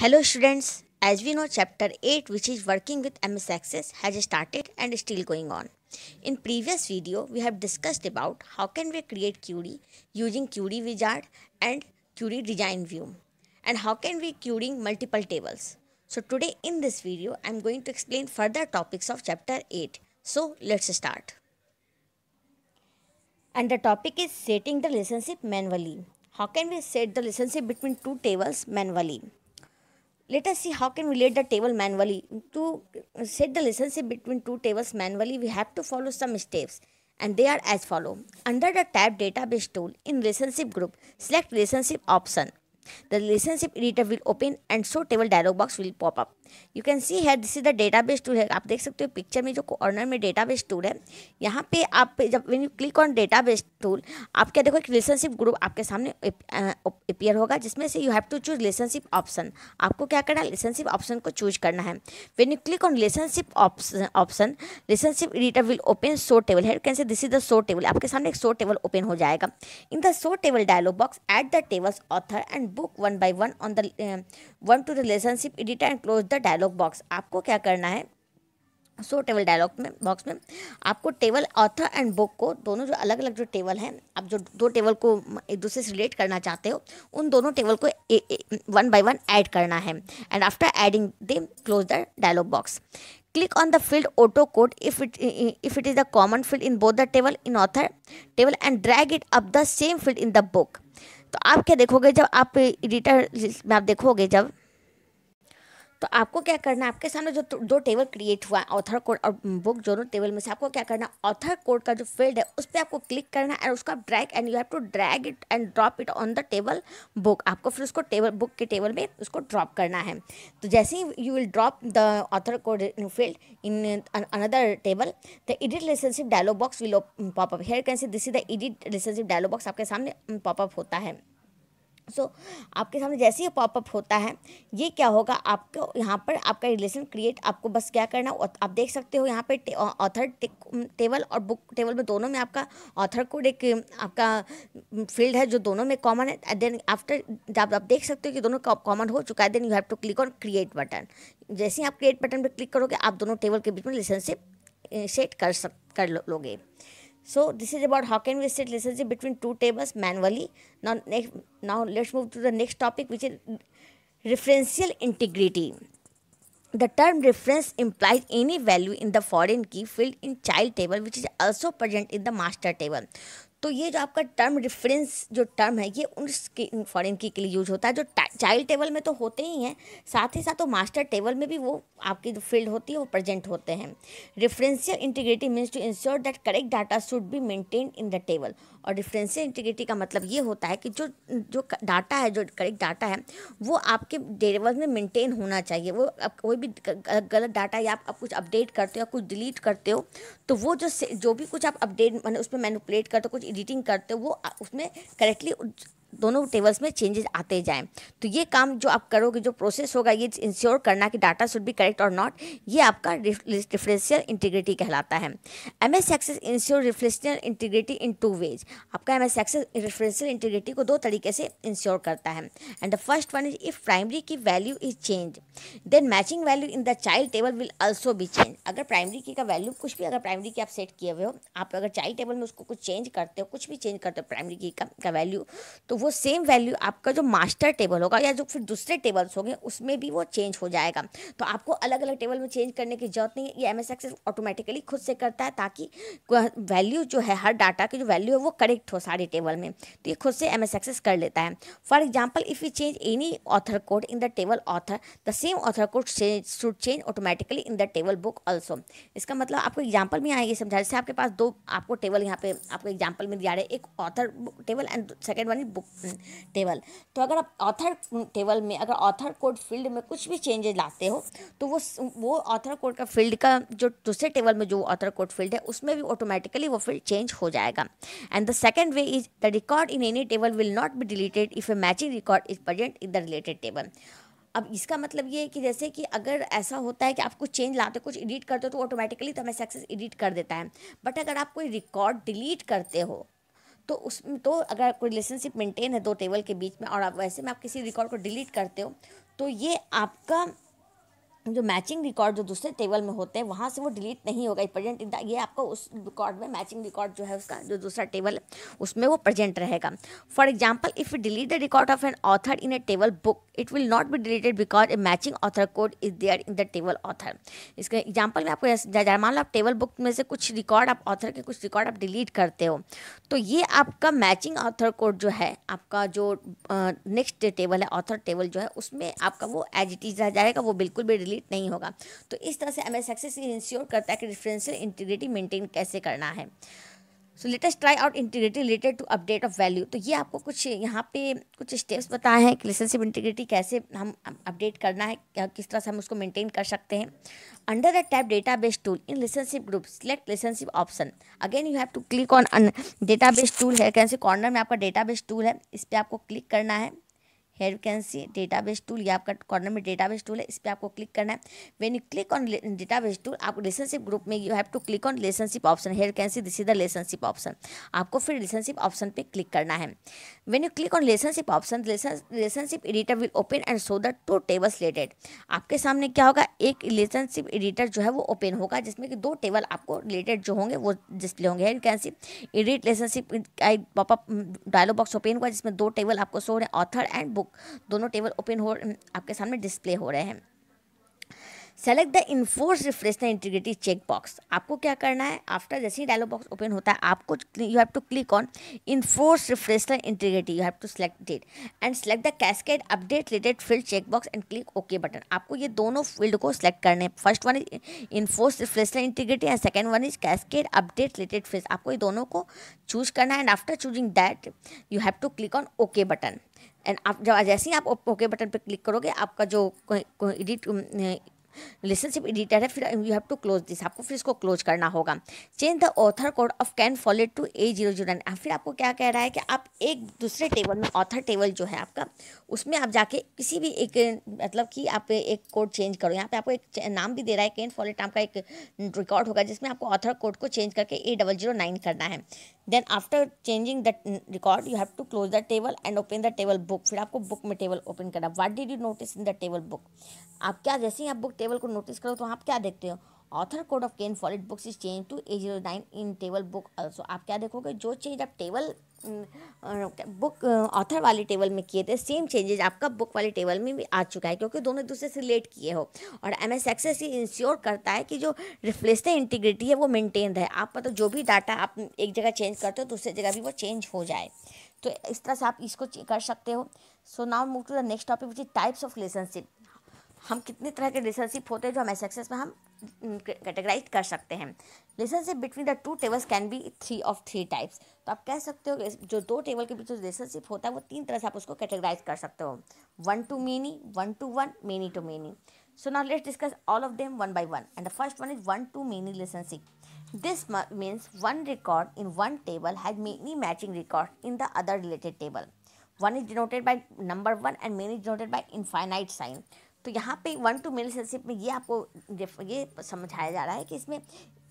Hello students, as we know chapter 8 which is working with MS Access has started and is still going on. In previous video we have discussed about how can we create query using query wizard and query design view and how can we querying multiple tables. So today in this video I am going to explain further topics of chapter 8. So let's start. And the topic is setting the relationship manually. How can we set the relationship between two tables manually? let us see how can we lay the table manually to set the relationship between two tables manually we have to follow some steps and they are as follow under the tab database tool in relationship group select relationship option the relationship editor will open and show table dialog box will pop up you can see है this is the database tool है आप देख सकते हो picture में जो corner में database tool है यहाँ पे आप जब when you click on database tool आप क्या देखो एक रिलेशनशिप ग्रुप आपके सामने अपियर होगा जिसमें से you have to choose relationship option आपको क्या करना है रिलेशनशिप ऑप्शन को चूज करना है when you click on relationship option relationship editor will open show table है can see this is the show table आपके सामने एक शो टेबल ओपन हो जाएगा in the show table dialog box add the tables author and book one by one on the one to the relationship editor and close the dialog box आपको क्या करना है so table dialog में box में आपको table author and book को दोनों जो अलग अलग जो टेबल हैं आप जो दो टेबल को एक दूसरे से रिलेट करना चाहते हो उन दोनों टेबल को वन बाय वन ऐड करना है and after adding the close the dialog box click on the field author code if it if it is the common field in both the table in author table and drag it up the same field in the book तो आप क्या देखोगे जब आप editor में आप देखोगे जब तो आपको क्या करना है आपके सामने जो तो, दो टेबल क्रिएट हुआ है ऑथर कोड और बुक दोनों टेबल में से आपको क्या करना ऑथर कोड का जो फील्ड है उस पर आपको क्लिक करना है और उसका drag and you have to drag it and drop it on the table book आपको फिर उसको टेबल बुक के टेबल में उसको ड्रॉप करना है तो जैसे ही you will drop the author code field in another table the edit relationship dialog box will pop up here can see this is the edit relationship dialog box आपके सामने पॉपअप होता है सो so, आपके सामने जैसे ही पॉपअप होता है ये क्या होगा आपको यहाँ पर आपका रिलेशन क्रिएट आपको बस क्या करना आप देख सकते हो यहाँ पर ऑथर टेबल और बुक टेबल में दोनों में आपका ऑथर कोड एक आपका फील्ड है जो दोनों में कॉमन है देन आफ्टर जब आप देख सकते हो कि दोनों कॉमन हो चुका है then you have to click on create button जैसे ही आप क्रिएट बटन पर क्लिक करोगे आप दोनों टेबल के बीच में रिलेशनशिप सेट eh, कर सक कर लो, लोगे So this is about how can we set relationship between two tables manually. Now, next, now let's move to the next topic which is referential integrity. The term reference implies any value in the foreign key field in child table which is also present in the master table. तो ये जो आपका term reference जो term है ये उसके foreign की के लिए यूज होता है जो चाइल्ड टेबल में तो होते ही हैं साथ ही साथ तो मास्टर टेबल में भी वो आपकी जो फील्ड होती है वो प्रेजेंट होते हैं referential integrity means to ensure that correct data should be maintain in the table और डिफरेंशियल इंटीग्रिटी का मतलब ये होता है कि जो जो डाटा है जो करेक्ट डाटा है वो आपके डेरेबल में मेंटेन होना चाहिए वो आप कोई भी गलत डाटा या आप, आप कुछ अपडेट करते हो या कुछ डिलीट करते हो तो वो जो जो भी कुछ आप अपडेट मैंने उसमें मैनुपलेट करते हो कुछ एडिटिंग करते हो वो उसमें करेक्टली दोनों टेबल्स में चेंजेस आते जाएं तो ये काम जो आप करोगे जो प्रोसेस होगा ये इंश्योर करना कि डाटा शुड बी करेक्ट और नॉट ये आपका डिफरेंशियल इंटीग्रिटी कहलाता है M S access ensure referential integrity in two ways आपका M S access referential integrity को दो तरीके से इंश्योर करता है and the first one is if primary key value is change then matching value in the child table will also भी change अगर primary key का वैल्यू कुछ भी अगर प्राइमरी की आप सेट किए हुए हो आप अगर चाइल्ड टेबल में उसको कुछ चेंज करते हो कुछ भी चेंज करते हो प्राइमरी की का वैल्यू तो वो सेम वैल्यू आपका जो मास्टर टेबल होगा या जो फिर दूसरे टेबल्स होंगे उसमें भी वो चेंज हो जाएगा तो आपको अलग अलग टेबल में चेंज करने की जरूरत नहीं है ये एम एस एक्सेस ऑटोमेटिकली खुद से करता है ताकि वैल्यू जो है हर डाटा की जो वैल्यू है वो करेक्ट हो सारे टेबल में तो ये खुद से एम एस एक्सेस कर लेता है for example if you change any author code in the table author the same author code should change automatically in the table book also इसका मतलब आपको एग्जाम्पल में आएगी समझा जैसे आपके पास दो आपको टेबल यहाँ पे आपको एग्जाम्पल में दिया रहा है एक author table and second one book table तो अगर आप ऑथर टेबल में अगर ऑथर कोड फील्ड में कुछ भी चेंजेस लाते हो तो वो वो ऑथर कोड का फील्ड का जो दूसरे टेबल में जो ऑथर कोड फील्ड है उसमें भी ऑटोमेटिकली वो फील्ड चेंज हो जाएगा and the second way is the record in any table will not be deleted if a matching record is present in the related table अब इसका मतलब ये है कि जैसे कि अगर ऐसा होता है कि आप कुछ चेंज लाते हो कुछ एडिट करते हो तो ऑटोमेटिकली तो हमें सक्सेस एडिट कर देता है बट अगर आप कोई रिकॉर्ड डिलीट करते हो तो उस तो अगर आपको रिलेशनशिप मेंटेन है दो टेबल के बीच में और आप वैसे में आप किसी रिकॉर्ड को डिलीट करते हो तो ये आपका जो मैचिंग रिकॉर्ड जो दूसरे टेबल में होते हैं वहाँ से वो डिलीट नहीं होगा प्रेजेंट इन ये आपको उस रिकॉर्ड में मैचिंग रिकॉर्ड जो है उसका जो दूसरा टेबल है उसमें वो प्रेजेंट रहेगा for example if you delete the record of an author in a table book it will not be deleted because a matching author code is there in the table author इसके example में आपको मान लो आप table book में से कुछ record आप author के कुछ रिकॉर्ड आप डिलीट करते हो तो ये आपका मैचिंग ऑथर कोड जो है आपका जो नेक्स्ट टेबल है ऑथर टेबल जो है उसमें आपका वो एज इट इज रह जाएगा वो बिल्कुल भी डिलीट नहीं होगा तो इस तरह से एम एस एक्सेस इंश्योर करता है कि डिफरेंशियल इंटीग्रिटी मेंटेन कैसे करना है so latest try out integrity related to update of value तो ये आपको कुछ यहाँ पे कुछ स्टेप्स बताए हैं कि रिलेशनशिप इंटीग्रिटी कैसे हम अपडेट करना है किस तरह से हम उसको मेंटेन कर सकते हैं under the tab database tool in relationship group select relationship option again you have to click on database tool है कैसे कॉर्नर में आपका डेटा बेस टूल है इस पर आपको क्लिक करना है here can see base tool ये आपका कॉर्नर में डेटा बेस टूल है इस पर आपको क्लिक करना है when you click on database tool आप रिलेशनशिप ग्रुप में you have to click on relationship option here can see this is the relationship option आपको फिर रिलेशनशिप ऑप्शन पे क्लिक करना है when you click on relationship option relationship editor will open and so the two tables related आपके सामने क्या होगा एक रिलेशनशिप एडिटर जो है वो ओपन होगा जिसमें कि दो टेबल आपको रिलेटेड जो होंगे वो डिस्प्ले होंगे here can see edit relationship popup dialog box open हुआ जिसमें दो टेबल आपको शो रहे हैं ऑथर एंड बुक दोनों टेबल ओपन हो आपके सामने डिस्प्ले हो रहे हैं select the enforce referential integrity check box आपको क्या करना है आफ्टर जैसे ही डायलॉग बॉक्स ओपन होता है आपको you have to click on enforce referential integrity you have to select that and select the cascade update related field check box and click okay button आपको ये दोनों फील्ड को select करने हैं first one is enforce referential integrity and second one is cascade update related field आपको ये दोनों को चूज करना है and after choosing that you have to click on okay button and आप जब जैसे ही आप ओके बटन पर क्लिक करोगे आपका जो एडिट रिलेशनशिप एडिटर है फिर you have to close this आपको फिर इसको क्लोज करना होगा change the author code of Ken Follett to A zero zero nine फिर आपको क्या कह रहा है कि आप एक दूसरे टेबल में ऑथर टेबल जो है आपका उसमें आप जाके किसी भी एक मतलब कि आप एक कोड चेंज करो यहाँ पे आपको एक नाम भी दे रहा है कैन फॉलेट नाम का एक रिकॉर्ड होगा जिसमें आपको ऑथर कोड को चेंज करके ए डबल जीरो नाइन करना है then after changing that record you have to close the table and open the table book फिर आपको बुक में टेबल ओपन करना what did you notice in the table book आप क्या जैसे ही आप बुक टेबल को नोटिस करो तो आप क्या देखते हो author code of Ken Follett books is change to A zero nine in table book also आप क्या देखोगे जो चेंज आप टेबल बुक ऑथर वाले टेबल में किए थे सेम चेंजेज आपका बुक वाले टेबल में भी आ चुका है क्योंकि दोनों एक दूसरे से रिलेट किए हो और एम एस एक्सेस ही इंश्योर करता है कि जो रिफ्लेसने इंटीग्रिटी है वो मेनटेन रहे आप मतलब जो भी डाटा आप एक जगह चेंज करते हो दूसरी जगह भी वो चेंज हो जाए तो इस तरह से आप इसको कर सकते हो so now move to the next topic which is types of relationship हम कितने तरह के रिलेशनशिप होते हैं जो हम एस एक्सेस में हम कैटेगराइज कर सकते हैं relationship between the two tables can be three of three types तो आप कह सकते हो कि जो दो टेबल के बीच रिलेशनशिप होता है वो तीन तरह से आप उसको कैटेगराइज कर सकते हो one to many one to one many to many so now let's discuss all of them one by one and the first one is one to many relationship this means one record in one table has many matching record in the other related table one is denoted by number one and many denoted by infinite sign तो यहाँ पे one to main सेलशिप में ये आपको ये समझाया जा रहा है कि इसमें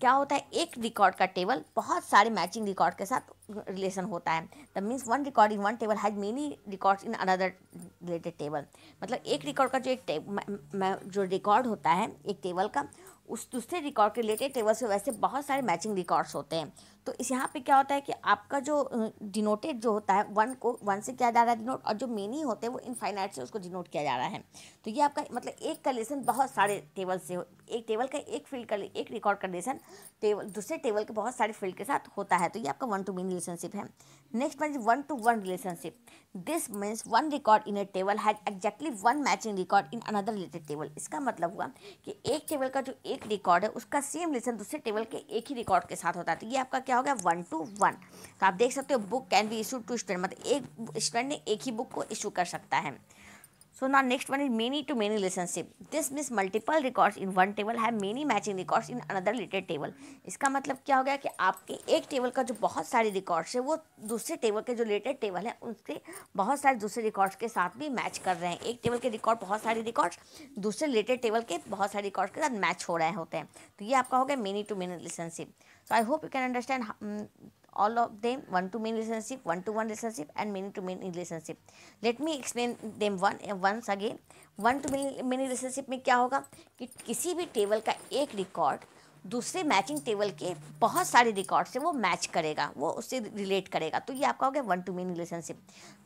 क्या होता है एक रिकॉर्ड का टेबल बहुत सारे मैचिंग रिकॉर्ड के साथ रिलेशन होता है the means one record in one table has many records in another related table मतलब एक रिकॉर्ड का जो एक जो रिकॉर्ड होता है एक टेबल का उस दूसरे रिकॉर्ड के रिलेटेड टेबल से वैसे बहुत सारे मैचिंग रिकॉर्ड्स होते हैं तो इस यहाँ पे क्या होता है कि आपका जो डिनोटेड जो होता है वन को वन से किया जा रहा है डिनोट और जो मेनी होते हैं वो इनफाइनाइट से उसको डिनोट किया जा रहा है तो ये आपका मतलब एक कंडीशन बहुत सारे टेबल से हो एक टेबल का एक फील्ड कर एक रिकॉर्ड कंडीशन टेबल दूसरे टेबल के बहुत सारे फील्ड के साथ होता है तो ये आपका वन टू मेनी रिलेशनशिप है next means one to one relationship this means one record in a table has exactly one matching record in another related table इसका मतलब हुआ कि एक टेबल का जो एक रिकॉर्ड है उसका सेम रिलेशन दूसरे टेबल के एक ही रिकॉर्ड के साथ होता है तो ये आपका क्या हो गया वन टू वन तो आप देख सकते हो book can be issue to student मतलब एक स्टूडेंट ने एक ही बुक को इशू कर सकता है So now next one is many to many relationship. This means multiple records in one table have many matching records in another related table. इसका मतलब क्या हो गया कि आपके एक टेबल का जो बहुत सारे रिकॉर्ड्स है वो दूसरे टेबल के जो रिलेटेड टेबल है उसके बहुत सारे दूसरे रिकॉर्ड्स के साथ भी मैच कर रहे हैं एक टेबल के रिकॉर्ड बहुत सारे रिकॉर्ड्स दूसरे रिलेटेड टेबल के बहुत सारे रिकॉर्ड्स के साथ मैच हो रहे होते हैं तो ये आपका हो गया many to many relationship so I hope you can understand all of them one to many relationship, one to one relationship and many to many relationship. Let me explain them one uh, once again. one to many many relationship mein kya hoga ki kisi bhi table ka ek record दूसरे matching table के बहुत सारे record से वो match करेगा वो उससे relate करेगा तो ये आपका हो गया one to many relationship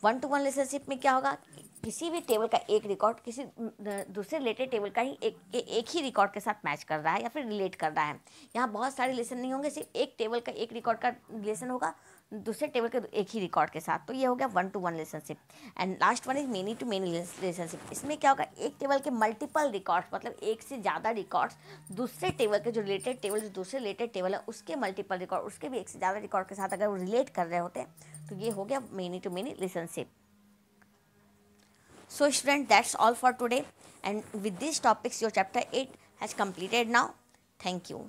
one to one relationship में क्या होगा किसी भी टेबल का एक रिकॉर्ड किसी दूसरे रिलेटेड टेबल का ही एक ए, एक ही रिकॉर्ड के साथ मैच कर रहा है या फिर रिलेट कर रहा है यहाँ बहुत सारे रिलेशन नहीं होंगे सिर्फ एक टेबल का एक रिकॉर्ड का रिलेशन होगा दूसरे टेबल के एक ही रिकॉर्ड के साथ तो ये हो गया one to one relationship and last one is many to many relationship इसमें क्या होगा एक टेबल के मल्टीपल रिकॉर्ड्स मतलब एक से ज़्यादा रिकॉर्ड्स दूसरे टेबल के जो रिलेटेड टेबल जो दूसरे रिलेटेड टेबल है उसके मल्टीपल रिकॉर्ड उसके भी एक से ज़्यादा रिकॉर्ड के साथ अगर वो रिलेट कर रहे होते तो ये हो गया many to many relationship so student that's all for today and with this topics your chapter eight has completed now thank you